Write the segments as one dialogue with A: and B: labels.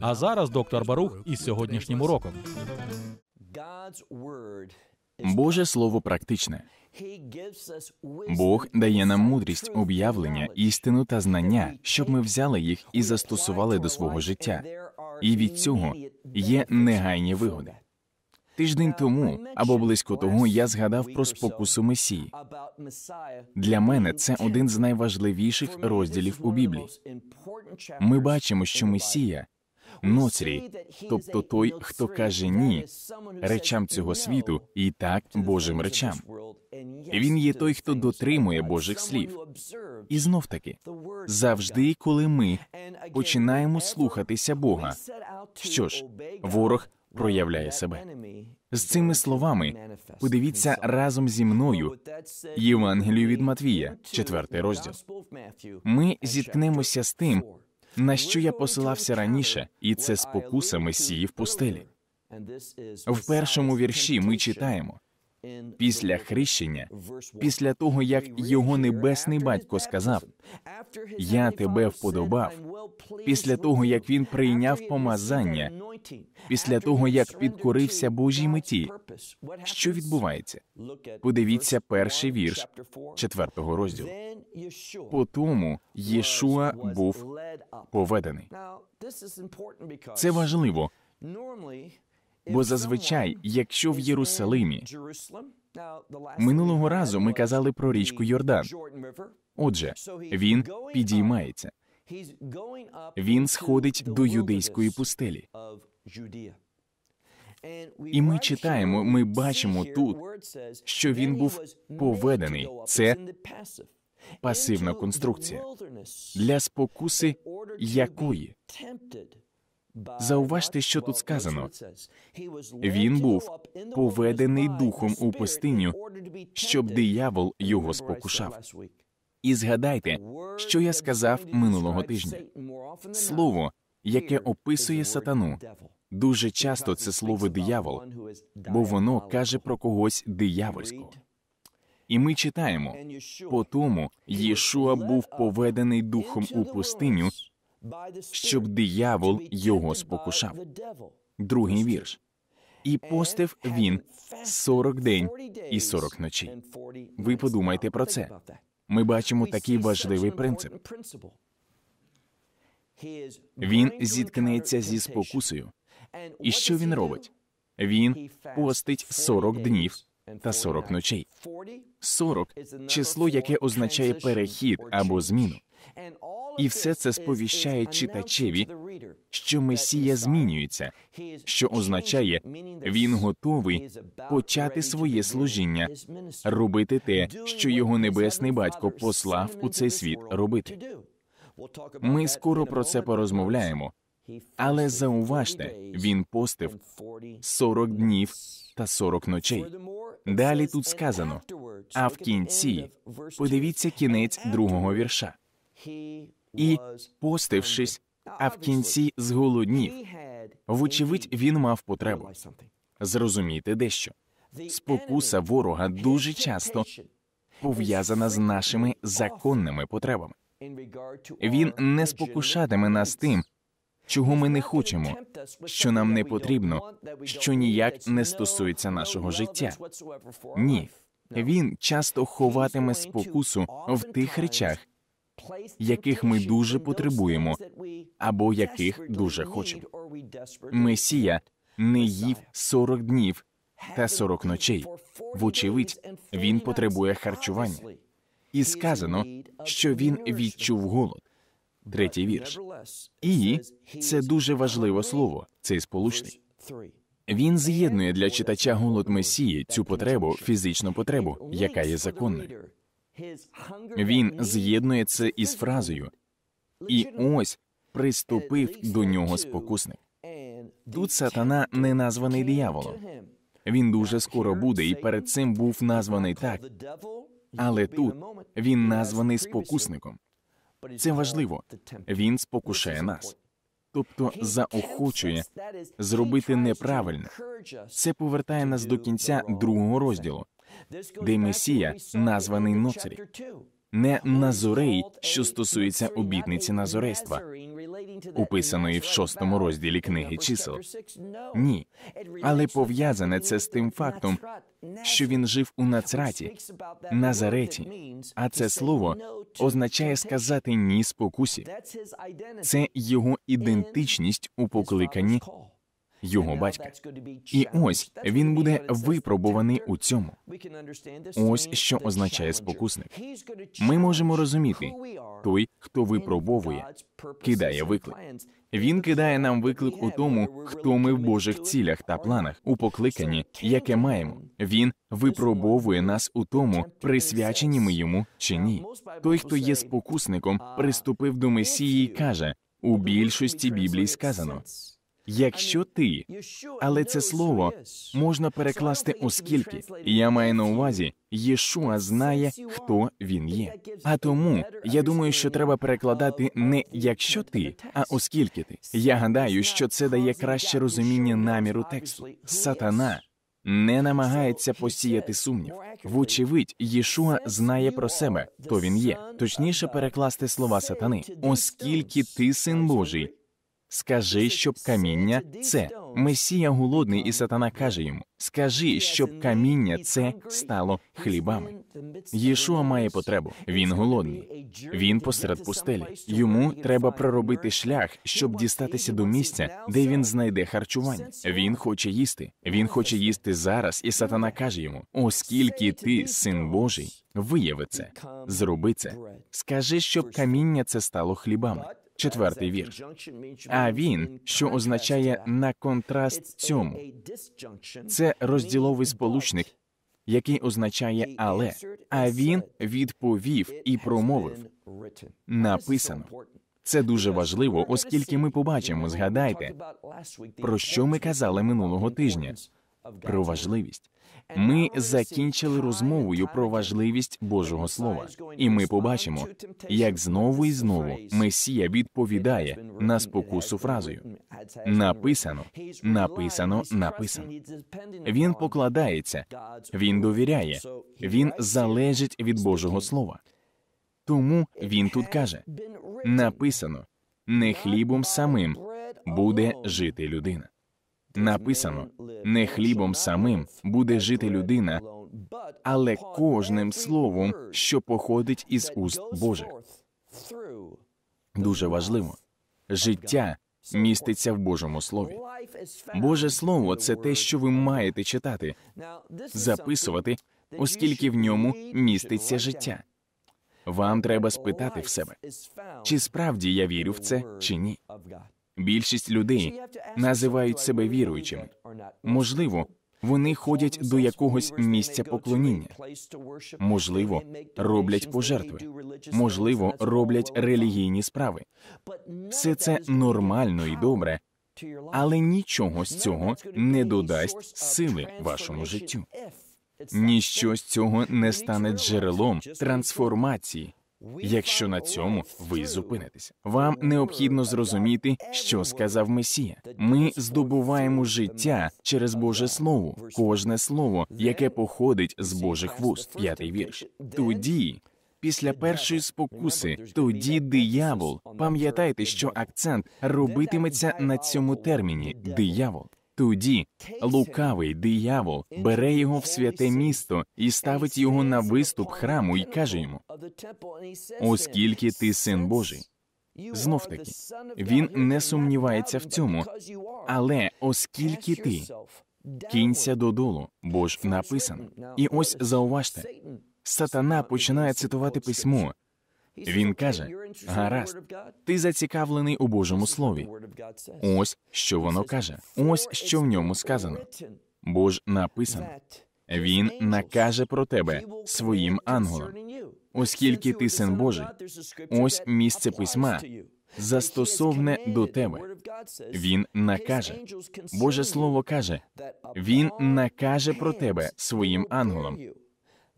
A: А зараз доктор Барух із сьогоднішнім уроком.
B: Боже слово практичне. Бог дає нам мудрість, об'явлення, істину та знання, щоб ми взяли їх і застосували до свого життя. І від цього є негайні вигоди. Тиждень тому або близько того я згадав про спокусу Месії. Для мене це один з найважливіших розділів у Біблії. Ми бачимо, що Месія ноцрі, тобто той, хто каже ні речам цього світу і так Божим речам. Він є той, хто дотримує Божих слів. І знов таки завжди, коли ми починаємо слухатися Бога. Що ж, ворог проявляє себе з цими словами. Подивіться разом зі мною Євангелію від Матвія, четвертий розділ. Ми зіткнемося з тим на що я посилався раніше, і це спокуса Месії в пустелі. В першому вірші ми читаємо Після хрещення, після того як його небесний батько сказав, я тебе вподобав. Після того як він прийняв помазання, після того як підкорився Божій меті, що відбувається? Подивіться перший вірш четвертого розділу. По тому Єшуа був
A: поведений. Це важливо.
B: Бо зазвичай, якщо в Єрусалимі, минулого разу ми казали про річку Йордан. Отже, він підіймається. Він сходить до юдейської пустелі. І ми читаємо, ми бачимо тут, що він був поведений. Це пасивна конструкція для спокуси якої
A: Зауважте, що тут сказано. Він
B: був поведений духом у пустиню, щоб диявол його спокушав. І згадайте, що я сказав минулого тижня. Слово, яке описує сатану, дуже часто це слово диявол,
A: бо воно
B: каже про когось диявольського. І ми читаємо по тому Єшуа був поведений духом у пустиню щоб диявол його спокушав. Другий вірш. І постив він 40 день і 40 ночей.
A: Ви подумайте про це.
B: Ми бачимо такий важливий принцип. Він зіткнеться зі спокусою. І що він робить? Він постить 40 днів та 40 ночей. 40 – число, яке означає перехід або зміну. І все це сповіщає читачеві, що Месія змінюється, що означає, він готовий почати своє служіння, робити те, що його небесний батько послав у цей світ робити.
A: Ми скоро
B: про це порозмовляємо, але зауважте, він постив 40 днів та 40 ночей. Далі тут сказано, а в кінці подивіться кінець другого вірша і, постившись, а в кінці зголоднів. Вочевидь, він мав потребу зрозуміти дещо. Спокуса ворога дуже часто пов'язана з нашими законними потребами. Він не спокушатиме нас тим, чого ми не хочемо, що нам не потрібно, що ніяк не стосується нашого життя. Ні, він часто ховатиме спокусу в тих речах яких ми дуже потребуємо, або яких дуже хочемо. Месія не їв 40 днів та 40 ночей. Вочевидь, він потребує харчування, і сказано, що він відчув голод.
A: Третій вірш і це
B: дуже важливе слово. Цей сполучний він з'єднує для читача голод Месії цю потребу, фізичну потребу, яка є законною. Він з'єднується із фразою, і ось приступив до нього спокусник. Тут сатана не названий дияволом. Він дуже скоро буде, і перед цим був названий так. Але тут він названий спокусником. Це важливо. Він спокушає нас, тобто заохочує зробити неправильне. Це повертає нас до кінця другого розділу де Месія названий Ноцарі. Не Назорей, що стосується обітниці Назорейства, описаної в шостому розділі книги чисел. Ні, але пов'язане це з тим фактом, що він жив у Нацраті, Назареті. А це слово означає сказати ні спокусі. Це його ідентичність у покликанні його батька. І ось він буде випробуваний у цьому. Ось що означає спокусник. Ми можемо розуміти, той, хто випробовує, кидає виклик. Він кидає нам виклик у тому, хто ми в Божих цілях та планах, у покликанні, яке маємо. Він випробовує нас у тому, присвячені ми йому чи ні. Той, хто є спокусником, приступив до Месії і каже у більшості біблії сказано. Якщо ти, але це слово можна перекласти оскільки, я маю на увазі, Єшуа знає, хто він є. А тому я думаю, що треба перекладати не якщо ти, а оскільки ти. Я гадаю, що це дає краще розуміння наміру тексту. Сатана не намагається посіяти сумнів. Вочевидь, Єшуа знає про себе, хто він є. Точніше перекласти слова сатани, оскільки ти син Божий. Скажи, щоб каміння це Месія голодний, і сатана каже йому: Скажи, щоб каміння це стало хлібами. Єшуа має потребу. Він голодний. Він посеред пустелі. Йому треба проробити шлях, щоб дістатися до місця, де він знайде харчування. Він хоче їсти. Він хоче їсти зараз, і сатана каже йому: оскільки ти син Божий, вияви це, зроби це. Скажи, щоб каміння це стало хлібами
A: четвертий вірш. А він,
B: що означає на контраст цьому, це розділовий сполучник, який означає але. А він відповів і промовив написано. Це дуже важливо, оскільки ми побачимо. Згадайте про що ми казали минулого тижня про важливість. Ми закінчили розмовою про важливість Божого Слова, і ми побачимо, як знову і знову Месія відповідає на спокусу фразою. Написано, написано, написано. Він покладається, він довіряє, він залежить від Божого Слова. Тому він тут каже: написано не хлібом самим буде жити людина написано не хлібом самим буде жити людина, але кожним словом, що походить із уст Божих. Дуже важливо життя міститься в Божому слові. Боже слово це те, що ви маєте читати, записувати, оскільки в ньому міститься життя. Вам треба спитати в себе, чи справді я вірю в це, чи ні. Більшість людей називають себе віруючими. Можливо, вони ходять до якогось місця поклоніння, можливо, роблять пожертви, можливо, роблять релігійні справи. Все це нормально і добре, але нічого з цього не додасть сили вашому життю. Ніщо з цього не стане джерелом трансформації якщо на цьому ви зупинитеся. Вам необхідно зрозуміти, що сказав Месія. Ми здобуваємо життя через Боже Слово, кожне слово, яке походить з Божих вуст. П'ятий вірш. Тоді. Після першої спокуси, тоді диявол, пам'ятайте, що акцент робитиметься на цьому терміні диявол. Тоді лукавий диявол бере його в святе місто і ставить його на виступ храму і каже йому: оскільки ти син Божий. Знов таки він не сумнівається в цьому, але оскільки ти кінься додолу, бо ж написано, і ось зауважте, сатана починає цитувати письмо. Він каже: гаразд, ти зацікавлений у Божому слові. Ось що воно каже. Ось що в ньому сказано. Бо ж написано. Він накаже про тебе своїм ангелам, оскільки ти син Божий, ось місце письма застосовне до тебе. Він накаже. Боже слово каже, він накаже про тебе своїм ангелам,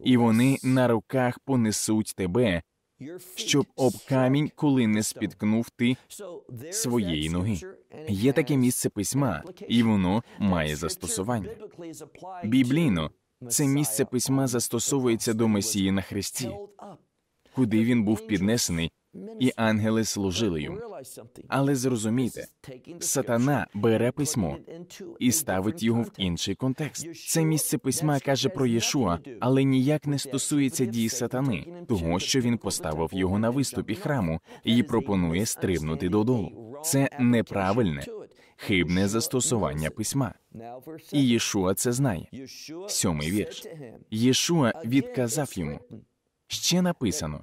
B: і вони на руках понесуть тебе щоб об камінь, коли не спіткнув ти своєї ноги. Є таке місце письма, і воно має застосування. Біблійно це місце письма застосовується до Месії на Христі, куди він був піднесений і ангели служили йому. Але зрозумійте, сатана бере письмо і ставить його в інший контекст. Це місце письма каже про Єшуа, але ніяк не стосується дії сатани, того що він поставив його на виступі храму і пропонує стрибнути додолу. Це неправильне. Хибне застосування письма і Єшуа це знає. Сьомий вірш. Єшуа відказав йому Ще написано: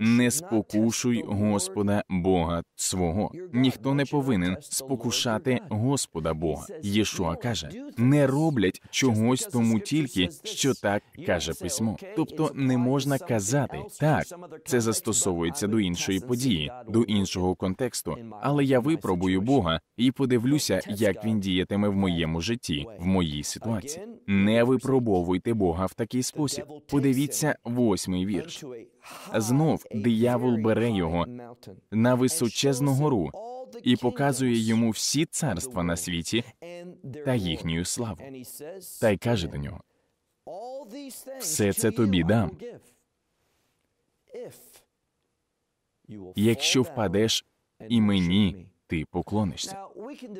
B: не спокушуй Господа Бога свого. Ніхто не повинен спокушати Господа Бога. Єшуа каже, не роблять чогось тому тільки, що так каже письмо. Тобто не можна казати так, це застосовується до іншої події, до іншого контексту. Але я випробую Бога і подивлюся, як він діятиме в моєму житті, в моїй ситуації. Не випробовуйте Бога в такий спосіб. Подивіться восьмий вірш. Знов диявол бере його на височезну гору і показує йому всі царства на світі та їхню славу. Та й каже до нього:
A: все це тобі дам.
B: Якщо впадеш і мені ти поклонишся.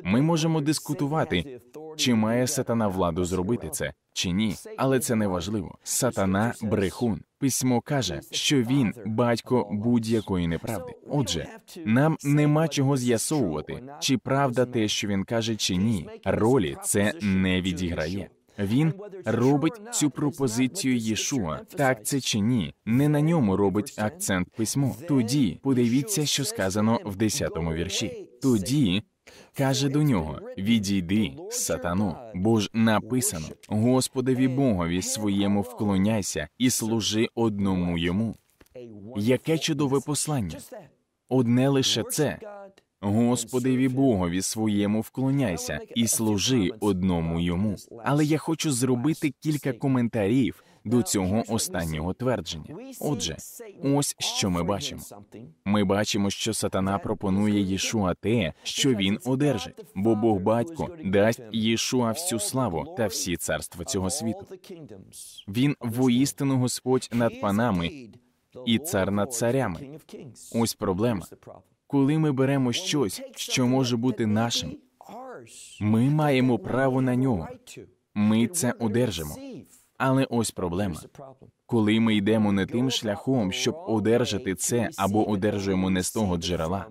B: Ми можемо дискутувати, чи має сатана владу зробити це чи ні, але це не важливо. Сатана брехун. Письмо каже, що він батько будь-якої неправди. Отже, нам нема чого з'ясовувати, чи правда те, що він каже, чи ні. Ролі це не відіграє. Він робить цю пропозицію Єшуа, так це чи ні, не на ньому робить акцент письмо. Тоді подивіться, що сказано в 10-му вірші. Тоді каже до нього: Відійди, сатану, бо ж написано: Господові Богові своєму вклоняйся і служи одному йому. Яке чудове послання. Одне лише це Господеві Богові своєму вклоняйся і служи одному йому. Але я хочу зробити кілька коментарів до цього останнього твердження. Отже, ось що ми бачимо. Ми бачимо, що сатана пропонує Єшуа те, що він одержить, бо Бог батько дасть Єшуа всю славу та всі царства цього світу. Він воістину Господь над панами і цар над царями. Ось проблема коли ми беремо щось, що може бути нашим, ми маємо право на нього. Ми це одержимо. Але ось проблема. Коли ми йдемо не тим шляхом, щоб одержати це або одержуємо не з того джерела.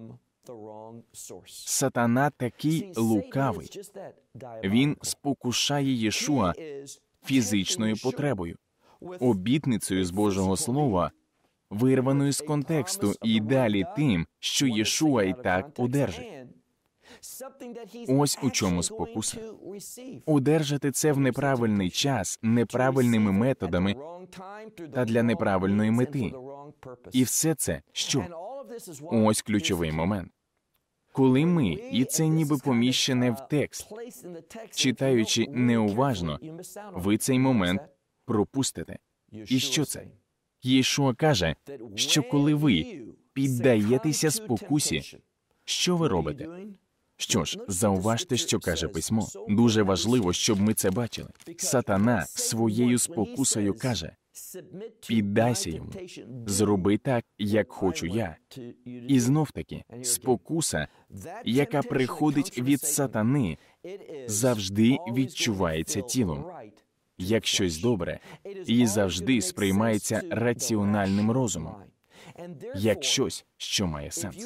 B: Сатана такий лукавий. Він спокушає Єшуа фізичною потребою, обітницею з Божого Слова, вирваною з контексту і далі тим, що Єшуа і так одержить. Ось у чому спокуса Одержати це в неправильний час, неправильними методами та для неправильної мети. І все це що? Ось ключовий момент. Коли ми, і це ніби поміщене в текст, читаючи неуважно,
A: ви цей момент
B: пропустите. І що це? Єшуа каже, що коли ви піддаєтеся спокусі, що ви робите? Що ж, зауважте, що каже письмо. Дуже важливо, щоб ми це бачили. Сатана своєю спокусою каже: піддайся йому, зроби так, як хочу я. І знов таки спокуса, яка приходить від сатани, завжди відчувається тілом як щось добре і завжди сприймається раціональним розумом, як щось, що має сенс.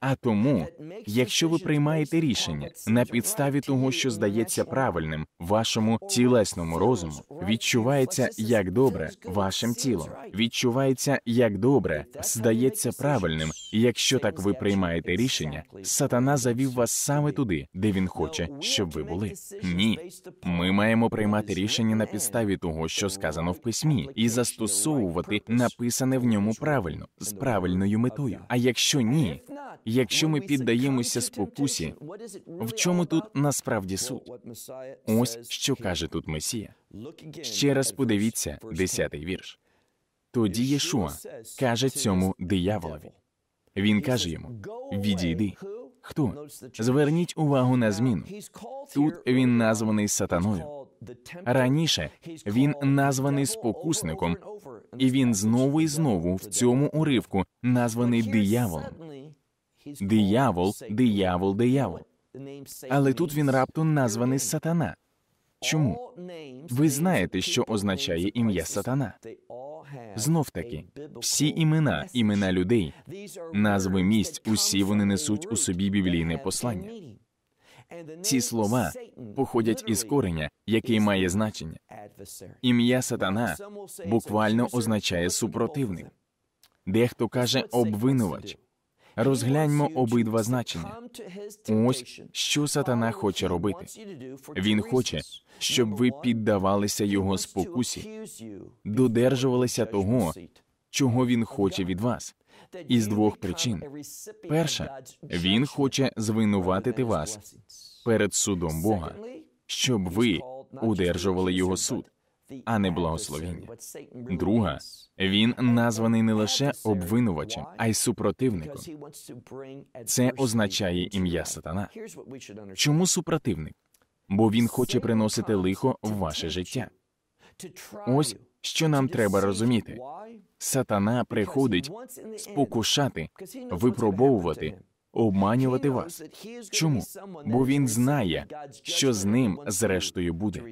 B: А тому, якщо ви приймаєте рішення на підставі того, що здається правильним, вашому тілесному розуму відчувається як добре вашим тілом, відчувається як добре, здається правильним. Якщо так ви приймаєте рішення, сатана завів вас саме туди, де він хоче, щоб ви були. Ні, ми маємо приймати рішення на підставі того, що сказано в письмі, і застосовувати написане в ньому правильно з правильною метою вартую. А якщо ні, якщо ми піддаємося спокусі,
A: в чому тут насправді суд? Ось
B: що каже тут Месія. Ще раз подивіться, десятий вірш. Тоді Єшуа каже цьому дияволові. Він каже йому: Відійди.
A: Хто? Зверніть
B: увагу на зміну. Тут він названий сатаною. Раніше він названий спокусником, і він знову і знову в цьому уривку названий дияволом. Диявол, диявол, диявол. Але тут він раптом названий сатана. Чому ви знаєте, що означає ім'я сатана? Знов таки, всі імена, імена людей, назви місць, усі вони несуть у собі біблійне послання. Ці слова походять із кореня, який має значення. Ім'я сатана буквально означає супротивник. Дехто каже обвинувач. Розгляньмо обидва значення. Ось що сатана хоче робити. Він хоче, щоб ви піддавалися його спокусі, додержувалися того, чого він хоче від вас із двох причин: перша він хоче звинуватити вас перед судом Бога, щоб ви удержували його суд, а не благословіння. Друга він названий не лише обвинувачем, а й супротивником. Це означає ім'я сатана. Чому супротивник? Бо він хоче приносити лихо в ваше життя. Ось що нам треба розуміти? Сатана приходить спокушати, випробовувати, обманювати вас. Чому? Бо він знає, що з ним зрештою буде.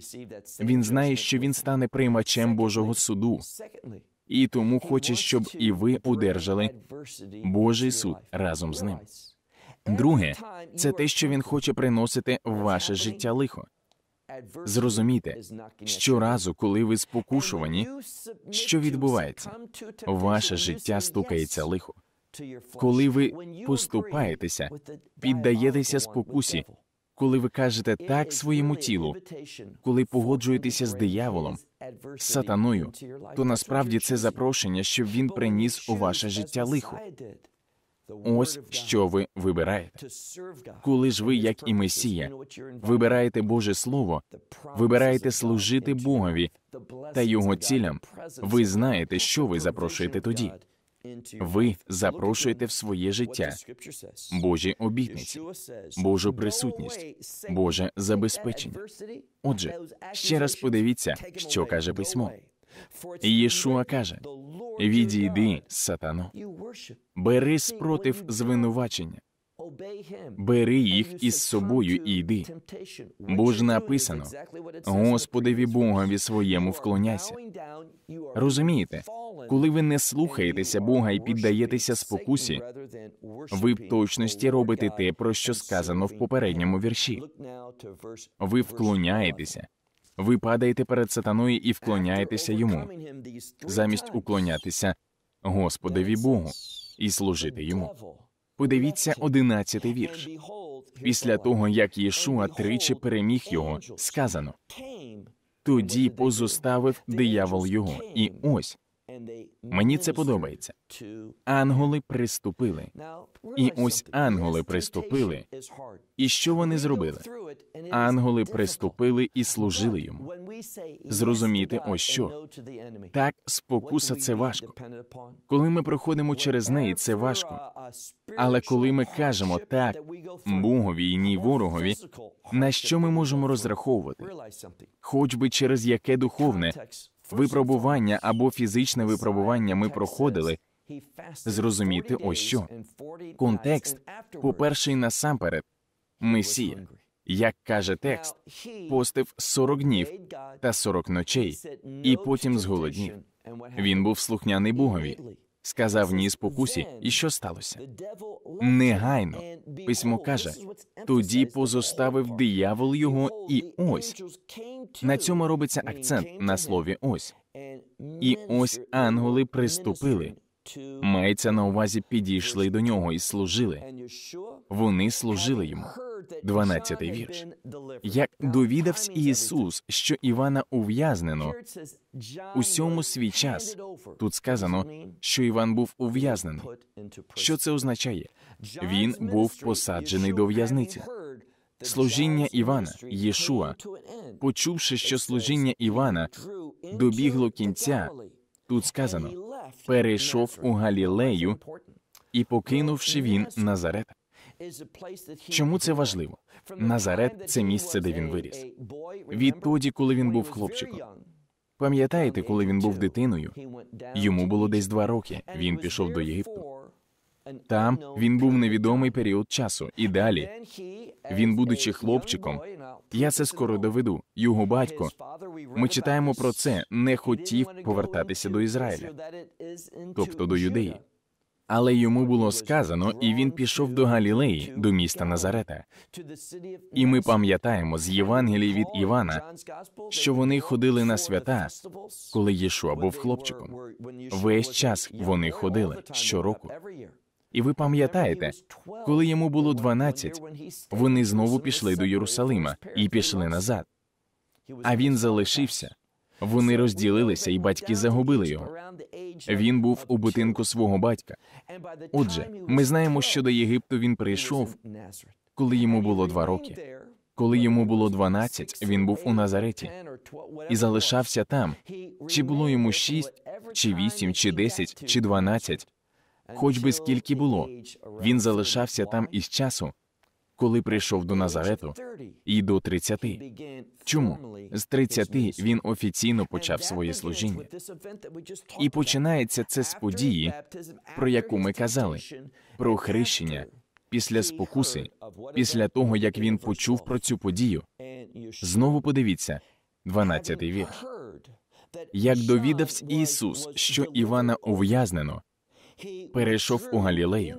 B: Він знає, що він стане приймачем Божого суду. І тому хоче, щоб і ви удержали Божий суд разом з ним. Друге, це те, що він хоче приносити в ваше життя лихо. Зрозумійте, щоразу, коли ви спокушувані, що відбувається? Ваше життя стукається лихо. Коли ви поступаєтеся, піддаєтеся спокусі, коли ви кажете так своєму тілу, коли погоджуєтеся з дияволом,
A: сатаною, то
B: насправді це запрошення, щоб він приніс у ваше життя лихо.
A: Ось що
B: ви вибираєте. Коли ж ви, як і Месія, вибираєте Боже Слово, вибираєте служити Богові та його цілям, ви знаєте, що ви запрошуєте тоді. Ви запрошуєте в своє життя Божі обітниці, Божу присутність, Боже забезпечення. Отже, ще раз подивіться, що каже письмо. Єшуа каже: відійди, сатано, бери спротив звинувачення, бери їх із собою і йди. Бо ж написано Господеві Богові своєму вклоняйся. Розумієте, коли ви не слухаєтеся Бога і піддаєтеся спокусі, ви в точності робите те, про що сказано в попередньому вірші. Ви вклоняєтеся. Ви падаєте перед сатаною і вклоняєтеся йому, замість уклонятися Господеві Богу і служити йому. Подивіться одинадцятий вірш. Після того, як Єшуа тричі переміг його, сказано тоді позоставив диявол його, і ось
A: Мені це подобається.
B: Анголи приступили. І ось ангели приступили. І що вони зробили? Анголи приступили і служили йому.
A: Зрозуміти ось що. Так, спокуса це важко. Коли
B: ми проходимо через неї, це важко. Але коли ми кажемо так, Богові і ні ворогові, на що ми можемо розраховувати? Хоч би через яке духовне випробування або фізичне випробування ми проходили. Зрозуміти ось що контекст, по перше, і насамперед, Месія, як каже текст, постив 40 днів та 40 ночей, і потім зголоднів. Він був слухняний Богові, сказав ні спокусі, і що сталося? Негайно письмо каже: тоді позоставив диявол його, і ось на цьому робиться акцент на слові ось і ось ангели приступили. Мається на увазі, підійшли до нього і служили. Вони служили йому. 12-й вірш. Як довідавсь Ісус, що Івана ув'язнено усьому свій час. Тут сказано, що Іван був ув'язнений. Що це означає? Він був посаджений до в'язниці служіння Івана, Єшуа, почувши, що служіння Івана добігло кінця, тут сказано перейшов у Галілею і покинувши він Назарет. Чому це важливо? Назарет це місце, де він виріс. Відтоді, коли він був хлопчиком. Пам'ятаєте, коли він був дитиною? Йому було десь два роки. Він пішов до Єгипту. Там він був невідомий період часу, і далі він, будучи хлопчиком, я це скоро доведу. Його батько ми читаємо про це, не хотів повертатися до Ізраїля, тобто до юдеї. Але йому було сказано, і він пішов до Галілеї, до міста Назарета. І ми пам'ятаємо з Євангелії від Івана, що вони ходили на свята, коли Єшуа був хлопчиком. Весь час вони ходили щороку. І ви пам'ятаєте, коли йому було 12, вони знову пішли до Єрусалима і пішли назад. А він залишився. Вони розділилися, і батьки загубили його. Він був у будинку свого батька. Отже, ми знаємо, що до Єгипту він прийшов, коли йому було два роки. Коли йому було 12, він був у Назареті і залишався там. Чи було йому 6, чи 8, чи 10, чи 12, хоч би скільки було. Він залишався там із часу, коли прийшов до Назарету і до 30. Чому з 30 він офіційно почав своє служіння? І починається це з події, про яку ми казали, про хрещення. Після спокуси, після того як він почув про цю подію, знову подивіться 12-й вірш. Як довідавсь Ісус, що Івана ув'язнено, перейшов у Галілею.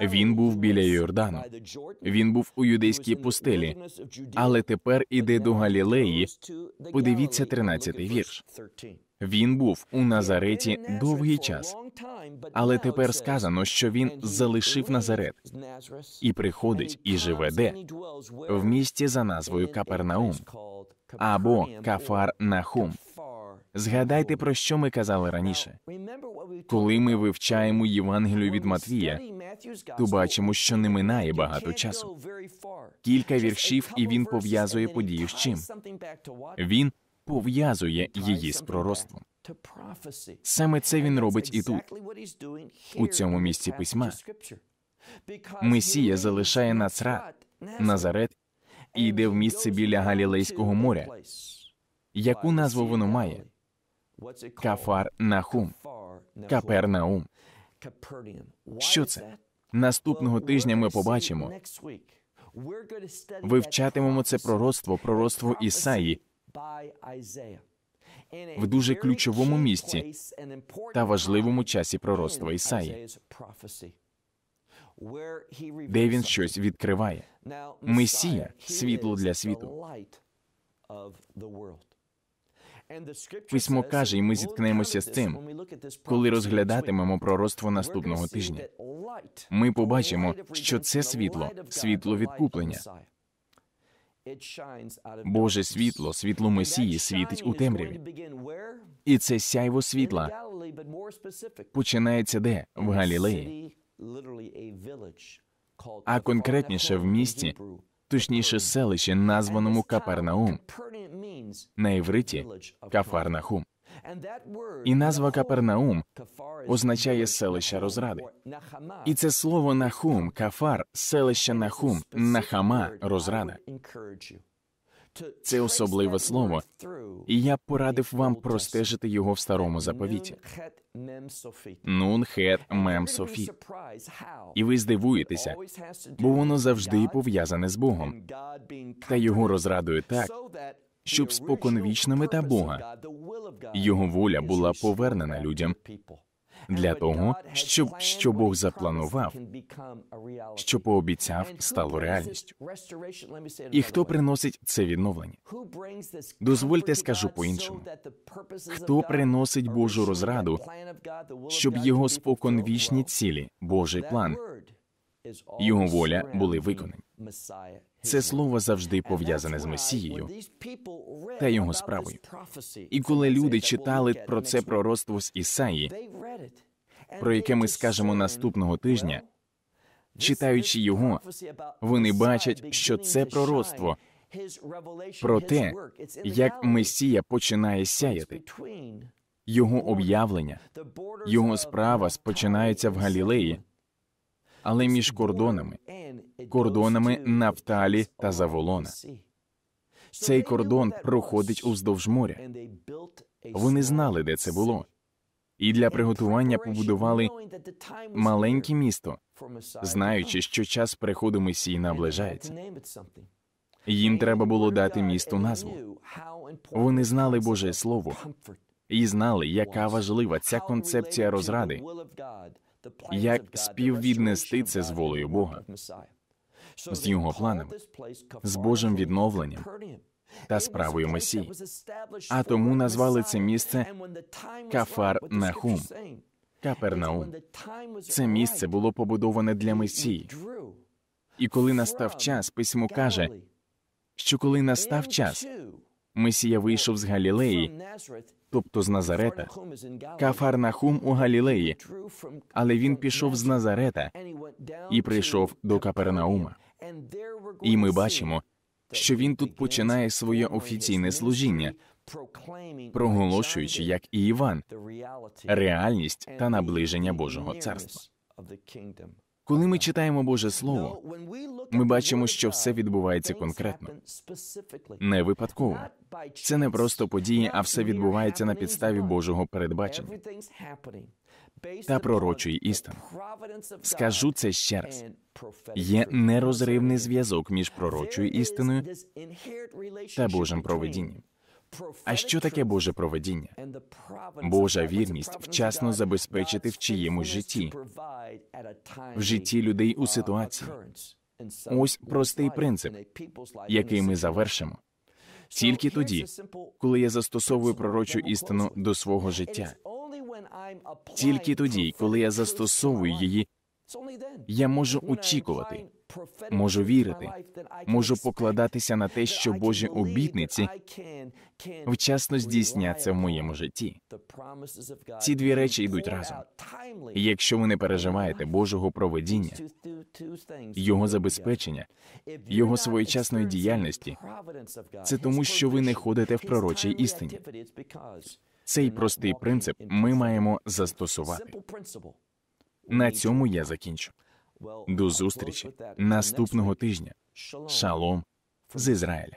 B: Він був біля Йордану. Він був у юдейській пустелі. Але тепер іде до Галілеї. Подивіться 13-й вірш. Він був у Назареті довгий час, але тепер сказано, що він залишив Назарет і приходить, і живе де в місті за назвою Капернаум або Кафар Нахум. Згадайте, про що ми казали раніше. Коли ми вивчаємо Євангелію від Матвія, то бачимо, що не минає багато часу. Кілька віршів, і він пов'язує подію з чим. Він пов'язує її з пророцтвом. Саме це він робить і тут,
A: у цьому місці письма.
B: Месія залишає Нацрат, Назарет і йде в місце біля Галілейського моря. Яку назву воно має? Кафар Нахум, Капернаум.
A: Що це?
B: Наступного тижня ми побачимо.
A: Вивчатимемо
B: це пророцтво, пророцтво Ісаї
A: в дуже ключовому місці та важливому часі пророцтва Ісаї, де він щось
B: відкриває. Месія світло для світу.
A: Письмо каже, і ми зіткнемося з цим, коли
B: розглядатимемо пророцтво наступного тижня. Ми побачимо, що це світло, світло відкуплення. Боже світло, світло Месії світить у темряві. І це сяйво світла починається де? В Галілеї. А конкретніше в місті, точніше селище, названому Капернаум, на івриті Кафарнахум. І назва Капернаум означає селище розради. І це слово нахум, кафар, селище нахум, нахама розрада. Це особливе слово, і я порадив вам простежити його в старому заповіті. Нун хет мем Софі.
A: І ви здивуєтеся, бо воно
B: завжди пов'язане з Богом. Та його розрадою так, щоб споконвічна мета Бога його воля була повернена людям для того, щоб що Бог запланував,
A: що пообіцяв, стало реальністю. І хто приносить
B: це відновлення? Дозвольте, скажу по іншому. Хто приносить Божу розраду, щоб його споконвічні цілі, Божий план, його воля були виконані. Це слово завжди пов'язане з Месією та його справою. І коли люди читали про це пророцтво з Ісаї, про яке ми скажемо наступного тижня. Читаючи його, вони бачать, що це пророцтво про те, як Месія починає сяяти. Його об'явлення, його справа спочинається в Галілеї, але між кордонами, кордонами Нафталі та Заволона. Цей кордон проходить уздовж моря. Вони знали, де це було і для приготування побудували маленьке місто, знаючи, що час приходу Месії наближається. Їм треба було дати місту назву. Вони знали Боже Слово і знали, яка важлива ця концепція розради, як співвіднести це з волею Бога, з його планом, з Божим відновленням та справою Месії. А тому назвали це місце Кафар Нахум. Капернаум. Це місце було побудоване для Месії. І коли настав час, письмо каже, що коли настав час, Месія вийшов з Галілеї, тобто з Назарета, Кафар Нахум у Галілеї, але він пішов з Назарета і прийшов до Капернаума. І ми бачимо, що він тут починає своє офіційне служіння, проголошуючи, як і Іван, реальність та наближення Божого царства. Коли ми читаємо Боже Слово, ми бачимо, що все відбувається конкретно, не випадково. Це не просто події, а все відбувається на підставі Божого передбачення
A: та пророчої істини. Скажу це ще раз. Є нерозривний
B: зв'язок між пророчою істиною та Божим проведінням. А що таке Боже проведіння? Божа вірність вчасно забезпечити в чиємусь житті, в житті людей у uh, ситуації.
A: Ось простий принцип, який ми
B: завершимо. Тільки тоді, коли я застосовую пророчу істину до свого життя, тільки тоді, коли я застосовую її я можу очікувати, можу вірити, можу покладатися на те, що Божі обітниці вчасно здійсняться в моєму житті.
A: Ці дві речі йдуть разом.
B: І Якщо ви не переживаєте Божого проведіння, його забезпечення, його своєчасної діяльності, це тому, що ви не ходите в пророчій істині. Цей простий принцип ми маємо застосувати. На цьому я закінчу.
A: До зустрічі наступного тижня. Шалом з Ізраїля.